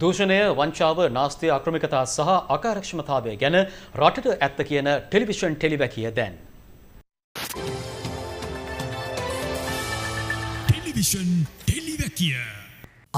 දූෂණය වංචාව නාස්තිය අක්‍රමිකතා සහ අකාරක්ෂමතාවය ගැන රටට ඇත්ත කියන ටෙලිවිෂන් ටෙලිවැකිය දැන්. ටෙලිවිෂන් ටෙලිවැකිය.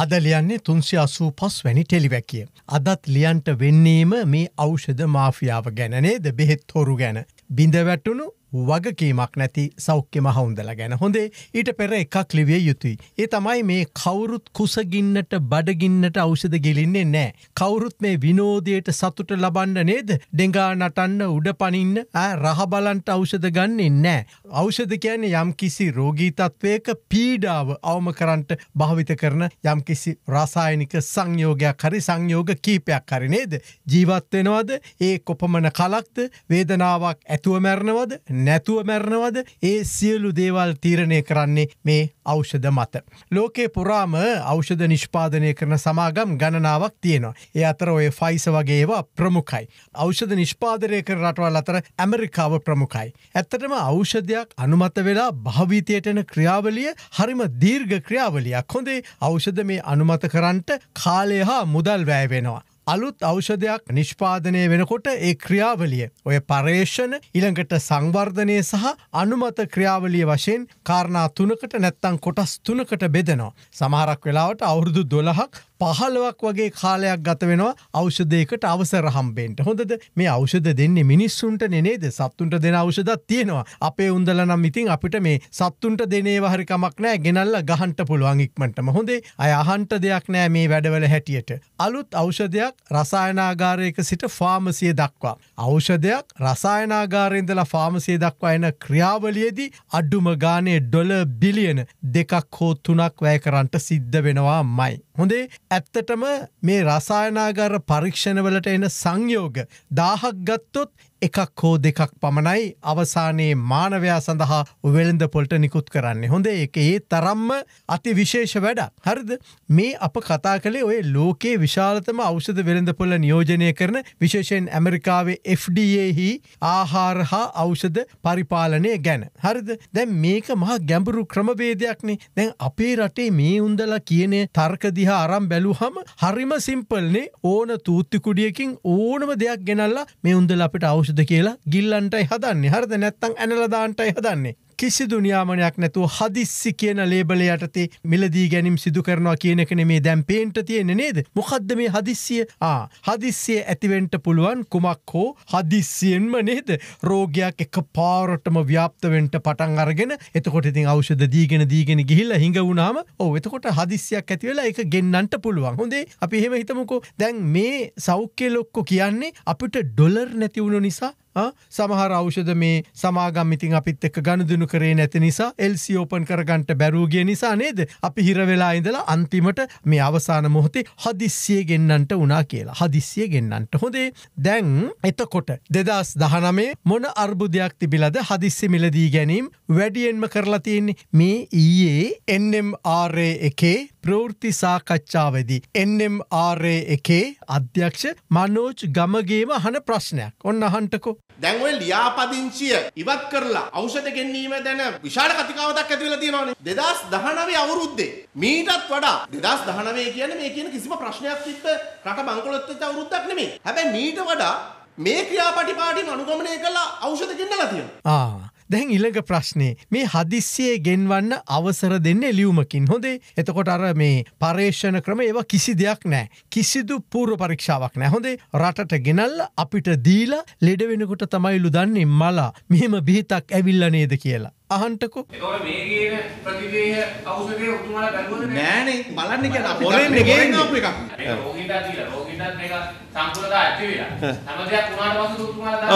අද ලියන්නේ තුන්සි අසූ පස් වැනි ටෙලිවැකිය. අදත් ලියන්ට වෙන්නේම මේ අෞෂධ මාෆියාව ගැනනේද බෙහෙත් හොරු ගැන. බිඳවැටුණු වගකීමක් නැති සෞඛ්‍ය මහවුන්දල ගැන හොඳේ ඊට පෙර එකක් ලිවිය යුතුයි. ඒ තමයි මේ කවුරුත් කුසගින්නට බඩගින්නට අවෂද ගෙලින්නේ නෑ. කවුරුත් මේ විනෝදයට සතුට ලබන්න නේද දෙගා නටන්න උඩ පනින්න රහබලන්ට අවෂද ගන්නේ නෑ. අවෂද කියන්නේ යම්කිසි රෝගීතත්වයක පීඩාව අවම කරන්ට භාවිත කරන යම්කිසි රසායනික සංයෝගයක් හරි සංයෝග කීපයක් හරි නේද. ජීවත්වෙනවද ඒ කොපමන කලක්ද වේදනාවක් ඇතුව මැරණවද නැතුව මැරණවද ඒ සියලු දේවල් තීරණය කරන්නේ මේ අෞෂධ මත. ලෝකේ පුරාම අෞෂධ නිෂ්පාදනය කරන සමාගම් ගණනාවක් තියෙනවා. ඒ අතර ඔය ෆයිස වගේවා ප්‍රමුඛයි. අෞෂධ නිෂ්පාදනය කර රටවල් අතර ඇමරිකාව ප්‍රමුඛයි. ඇත්තටම අෞෂධයක් අනුමත වෙලා භාවිතයටන ක්‍රියාවලිය හරිම දීර්ඝ ක්‍රියාවලියක් හොඳේ අෞෂධ මේ අනුමත කරන්ට කාලය හා මුදල් වැෑවෙනවා. අලුත් අෞෂධයක් නිෂ්පාදනය වෙනකොට ඒ ක්‍රියාවලිය ඔය පර්ේෂණ ඉළඟට සංවර්ධනය සහ අනුමත ක්‍රියාවලිය වශයෙන් කාරණා තුනකට නැත්තං කොටස් තුනකට බෙදනවා. සමහරක් වෙලාවට අවුරුදු දොළහක් පහලවක් වගේ කාලයක් ගත වෙනවා අෞෂධයකට අවසර හම්බෙන්ට හොඳද මේ අෞෂධ දෙන්නේ මිනිස්සුන්ට නෙනේද සත්තුන්ට දෙන අවෂදත් තියෙනවා අපේ උන්දල නම් ඉතින් අපිට මේ සත්තුන්ට දෙනේ වහරිකමක් නෑ ගෙනල්ල ගහන්ට පුළුවන් ඉක්මටම හොඳේ අය අහන්ට දෙයක් නෑ මේ වැඩවල හැටියට අලුත් අෞෂධයක් රසායනාගාරයක සිට ෆාමසිය දක්වා අෞෂධයක් රසායනාගාරයෙන්දලා ෆාමසිය දක්වා එන ක්‍රියාවලියදී අඩ්ඩුම ගානේ ඩොල බිලියන දෙකක් හෝ තුනක් වැය කරන්ට සිද්ධ වෙනවා මයි හොඳේ ඇත්තටම මේ රසායනාගාර පරීක්ෂණවලට එන සංයෝග දාහක් ගත්තොත් එකක් හෝ දෙකක් පමණයි අවසානයේ මානවයා සඳහා වෙළඳ පොල්ට නිකුත් කරන්නේ හොඳ එක ඒ තරම්ම අති විශේෂ වැඩ හරිද මේ අප කතා කළේ ඔය ලෝකයේ විශාලතම අවෂධ වෙළඳ පොල්ල නියෝජනය කරන විශේෂයෙන් ඇමරිකාවේ FDAහි ආහාර හා අවෂධ පරිපාලනය ගැන හරිද දැන් මේක මහ ගැඹුරු ක්‍රමවේදයක්නේ දැන් අපේ රටේ මේ උන්දලා කියනේ තර්කදිහා අරම් බැලුහම හරිම සිම්පල්නේ ඕන තූත්තිකුඩියකින් ඕනම දෙයක් ගෙනල්ලා මේ උන්දල අපිට අවෂ ඖෂධ කියලා ගිල්ලන්ටයි හදන්නේ හරද නැත්තං ඇනලදාන්ටයි හදන්නේ කිසිදු නියාමනයක් නැතුව හදිස්සි කියන ලේබල යටතේ මිලදී ගැනීම් සිදු කරනවා කියන එක නෙමේ දැම් පේන්ට තියෙන නේද මොකක්ද මේ හදිස්සිය ආ හදිස්සිය ඇතිවෙන්ට පුළුවන් කුමක් හෝ හදිස්සියෙන්ම නේද රෝගයක් එක පාරටම ව්‍යාප්තවෙන්ට පටන් අරගෙන එතකොට ඉතින් අවෂද දීගෙන දීගෙන ගිහිල්ල හිඟ වුණාම ඕ එතකොට හදිස්සියක් ඇතිවෙලා එක ගෙන්න්නට පුළුවන් හොඳේ අපි එහෙම හිතමුකෝ දැන් මේ සෞඛ්‍ය ලොක්කො කියන්නේ අපිට ඩොලර් නැතිවුණු නිසා සමහර අෞෂධ මේ සමාගම් ඉතින් අපිත් එක්ක ගණදනු කරේ නැති නිසා එල්සි ඕපන් කරගන්නට බැරූගේ නිසා නේද අපි හිරවෙලා ඉඳලා අන්තිමට මේ අවසාන මොහොතේ හදිස්සිය ගෙන්න්නට වනා කියලා හදිස්සිය ගෙන්න්නට හොදේ දැන් එතකොට දෙදස් දහනමේ මොන අර්බුදයක් තිබිලද හදිස්සි මිලදී ගැනීම් වැඩියෙන්ම කරලතියන්නේ මේ ඊයේ එන්නම් ආරේ එකේ ප්‍රවෘත්ති සාකච්ඡාවදී. NMRA එකේ අධ්‍යක්ෂ මනෝජ් ගමගේම හන ප්‍රශ්නයක් ඔන්න අහන්ටකෝ. දැන්වල් ලියාපදිංචිය ඉවත් කරලා අවෂධ ගෙන්න්නීම දැන විශාල කතිකාවතක් ඇතිවෙලා තියෙනවානේ දෙදස් දහනවේ අවුරුද්දේ. මීටත් වඩා දෙදස් දහනවේ කියන මේ කියන කිසිම ප්‍රශ්නයක් තිබ්බ රට බංකොලොත්තච අවුරුද්දක් නෙමේ. හැබැයි මීට වඩා මේ ක්‍රියාපටිපාටින් අනුගමනය කලා අවෂධ ගෙන්න්නලා තියෙන. ආ. දැන් ඉළඟ ප්‍රශ්නේ මේ හදිස්සියේ ගෙන්වන්න අවසර දෙන්න එලියුමකින් හොදේ එතකොට අර මේ පර්ේෂණ ක්‍රම ඒවා කිසි දෙයක් නෑ කිසිදු පූර්ව පරීක්ෂාවක් නැහොදේ රටට ගෙනල්ල අපිට දීලා ලෙඩ වෙනකුට තමයිලු දන්නේ මලා මෙහෙම බිහිතක් ඇවිල්ල නේද කියලා. අහන්ටකු නෑන බලන්න කියලා පොරෙන් ගෙන් අප එකක්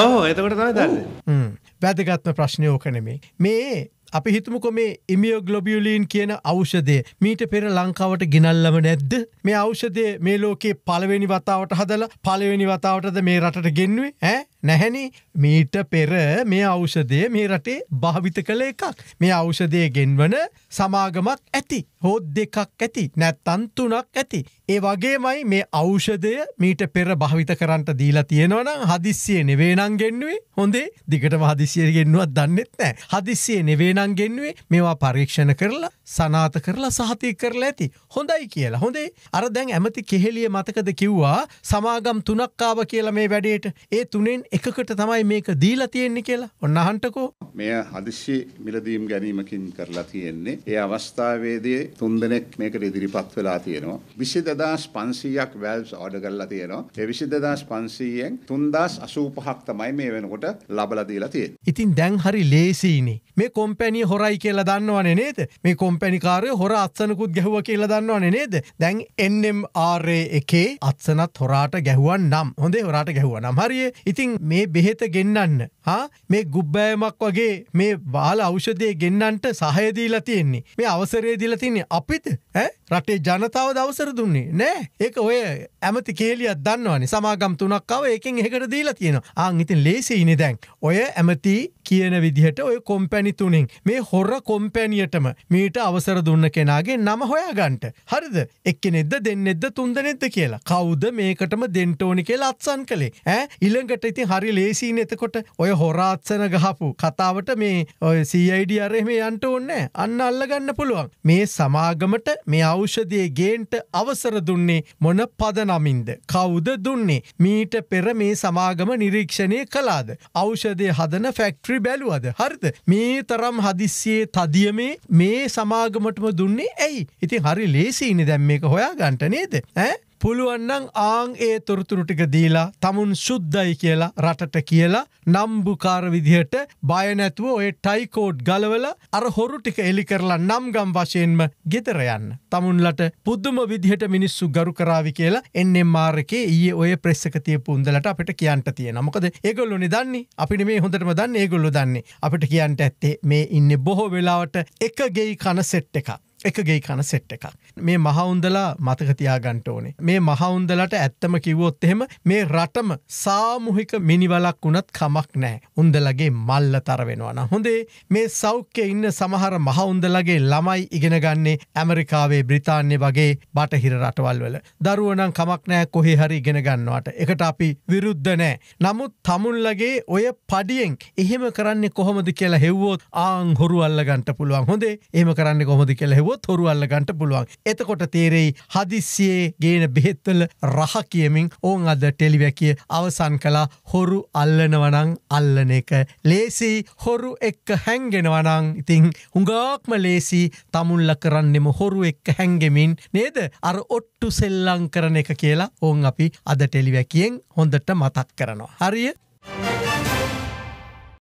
ඕ එතකොට තමයි දන්න. වැදගත්ම ප්‍රශ්නයෝක නෙමේ. මේ අපි හිතමුකො මේ ඉමියෝ ගලොබියලීන් කියන අෞෂදය මීට පෙර ලංකාවට ගෙනල්ලම නැද්ද මේ අෞෂදය මේ ලෝකේ පලවෙනි වතාවට හදලා පලවෙනි වතාවටද මේ රටට ගෙන්වේ ඇ නැහැනි මීට පෙර මේ අෞෂදය මේ රටේ භාවිත කළ එකක් මේ අෞෂදය ගෙන්වන සමාගමක් ඇති හෝත් දෙකක් ඇති නැත්තන් තුනක් ඇති. ඒ වගේමයි මේ අෞෂදය මීට පෙර භාවිත කරන්ට දීලා තියෙනවනම් හදිස්සිය නෙවේනං ගෙන්නුවේ හොඳේ දිගටම හදිසිය ගෙන්නුවත් දන්නෙත් නෑ හදිස්සිය නෙවේනං ගෙන්නුවේ මේවා පරීක්ෂණ කරලා සනාත කරලා සහතිය කරලා ඇති හොඳයි කියලා හොඳේ අර දැන් ඇමති කෙහෙලිය මතකද කිව්වා සමාගම් තුනක්කාව කියලා මේ වැඩේට ඒ තුනෙන් එකකට තමයි මේක දීලා තියෙන්නේ කියලා ඔන්න අහන්ටකෝ මෙය හදිසි මිලදීම් ගැනීමකින් කරලා තියෙන්නේ ඒ අවස්ථාවේදී තුන්දෙනෙක් මේකට ඉදිරිපත් වෙලා තියෙනවා විසි දදාස් පන්සීයක් වැල්ස් ආඩ කරලා තියෙනවා ඒ විසි දදාස් පන්සීයෙන් තුන්දස් අසූපහක් තමයි මේ වෙනකොට ලබලා දීලා තියෙන ඉතින් දැන් හරි ලේසිීනේ මේ කොම්පැනි හොරයි කියලා දන්නවන නේද මේ කොම්පැනිකාරය හොර අත්සනකුත් ගැහුව කියලා දන්නවන නේද දැන් එන්නම් ආරේ එකේ අත්සනත් හොරාට ගැහුවන් නම් හොඳේ හොරාට ගැහුව නම් හරිය ඉතින් මේ බෙහෙත ගෙන්නන්න මේ ගුබ්බෑමක් වගේ මේ බාල අෞෂධය ගෙන්න්නන්ට සහයදීලා තියෙන්නේ මේ අවසරේදිල තින්නේ අපිත් රටේ ජනතාව දවසර දුන්නේ නෑ ඒක ඔය ඇමති කේලියත් දන්නවනි සමාගම් තුනක්කාව ඒකෙන් එකට දීලා තියෙන අං ඉතින් ලේසියිනි දැන් ඔය ඇමති කියන විදිහට ඔය කොම්පැණි තුනින් මේ හොර කොම්පැණියටම මීට අවසර දුන්න කෙනගේ නම හොයාගන්ට හරිද එක්ක නෙද්ද දෙන්න එද්ද තුන්ද නෙද්ද කියලා කවුද මේකටම දෙන්ටෝනි කියලා අත්සන් කළේ ඇ ඉළඟට ඉතින් හරි ලේසිීන එතකොට ඔය ඔය හොරාත්සන ගහපු කතාවට මේ ඔය සයිඩ අරෙම යන්ට ඔන්න අන්න අල්ලගන්න පුළුවන් මේ සමාගමට මේ අෞෂදයේ ගේන්ට අවසර දුන්නේ මොන පද නමින්ද කවුද දුන්නේ මීට පෙර මේ සමාගම නිරීක්ෂණය කලාද අෞෂදය හදන ෆැක්ට්‍රි බැලුවද හරිද මේ තරම් හදිස්සියේ තදිය මේ මේ සමාගමටම දුන්නේ ඇයි ඉති හරි ලේසිීනි දැම් මේක හොයා ගන්ට නේද ඇ පුළුවන්නන් ආං ඒ තොරතුරුටික දීලා තමුන් සුද්දයි කියලා රටට කියලා නම්බුකාර විදිහට බයනැතුව ඔය ටයිකෝඩ් ගලවල අර හොරු ටික එලි කරලා නම්ගම් වශයෙන්ම ගෙතරයන්න. තමුන්ලට පුද්දුම විදිහට මිනිස්සු ගරු කරාවි කියලා එන්නෙම් මාර්කේ ඒ ඔය ප්‍රෙස්සකතිය පුන්දලට අපට කියන්ට තියෙන මොකද ඒගොල්ලු නිදන්නේ අපිට මේ හොඳටම දන්න ඒගොල්ලු දන්නේ අපට කියන්ට ඇත්තේ මේ ඉන්න බොහෝ වෙලාවට එක ගෙයි කන සෙට් එකක්. එක ගේ කන සෙට් එකක් මේ මහවුන්දලා මතකතියා ගන්ට ඕනේ මේ මහවුන්දලට ඇත්තම කිවොත් එහෙම මේ රටම සාමුහික මිනිවලක් වුණත් කමක් නෑ උන්දලගේ මල්ල තරවෙනවන හොඳේ මේ සෞඛ්‍ය ඉන්න සමහර මහවුන්දලගේ ළමයි ඉගෙන ගන්නේ ඇමරිකාවේ බ්‍රිතාන්‍ය වගේ බටහිර රටවල් වල දරුවනම් කමක් නෑ කොහේ හරි ඉගෙන ගන්නවට එකට අපි විරුද්ධ නෑ නමුත් තමුන්ලගේ ඔය පඩියෙන් එහෙම කරන්නේ කොහොමද කියලා හෙව්වෝත් ආං හොරු අල්ලගන්ට පුළුවන් හොඳේ ඒම කරන්න කොහොමද කියලා හෙව ගියොත් හොරුවල්ල ගන්ට පුළුවන්. එතකොට තේරෙයි හදිස්සියේ ගේන බෙහෙත්වල රහ කියමින් ඕන් අද ටෙලිවැකිය අවසන් කලා හොරු අල්ලනවනං අල්ලන එක. ලේසි හොරු එක්ක හැන්ගෙනවනං ඉතිං හුඟාක්ම ලේසි තමුල්ල කරන්නෙම හොරු එක්ක හැන්ගෙමින් නේද අර ඔට්ටු සෙල්ලං කරන එක කියලා ඕන් අපි අද ටෙලිවැකියෙන් හොඳට මතක් කරනවා. හරිය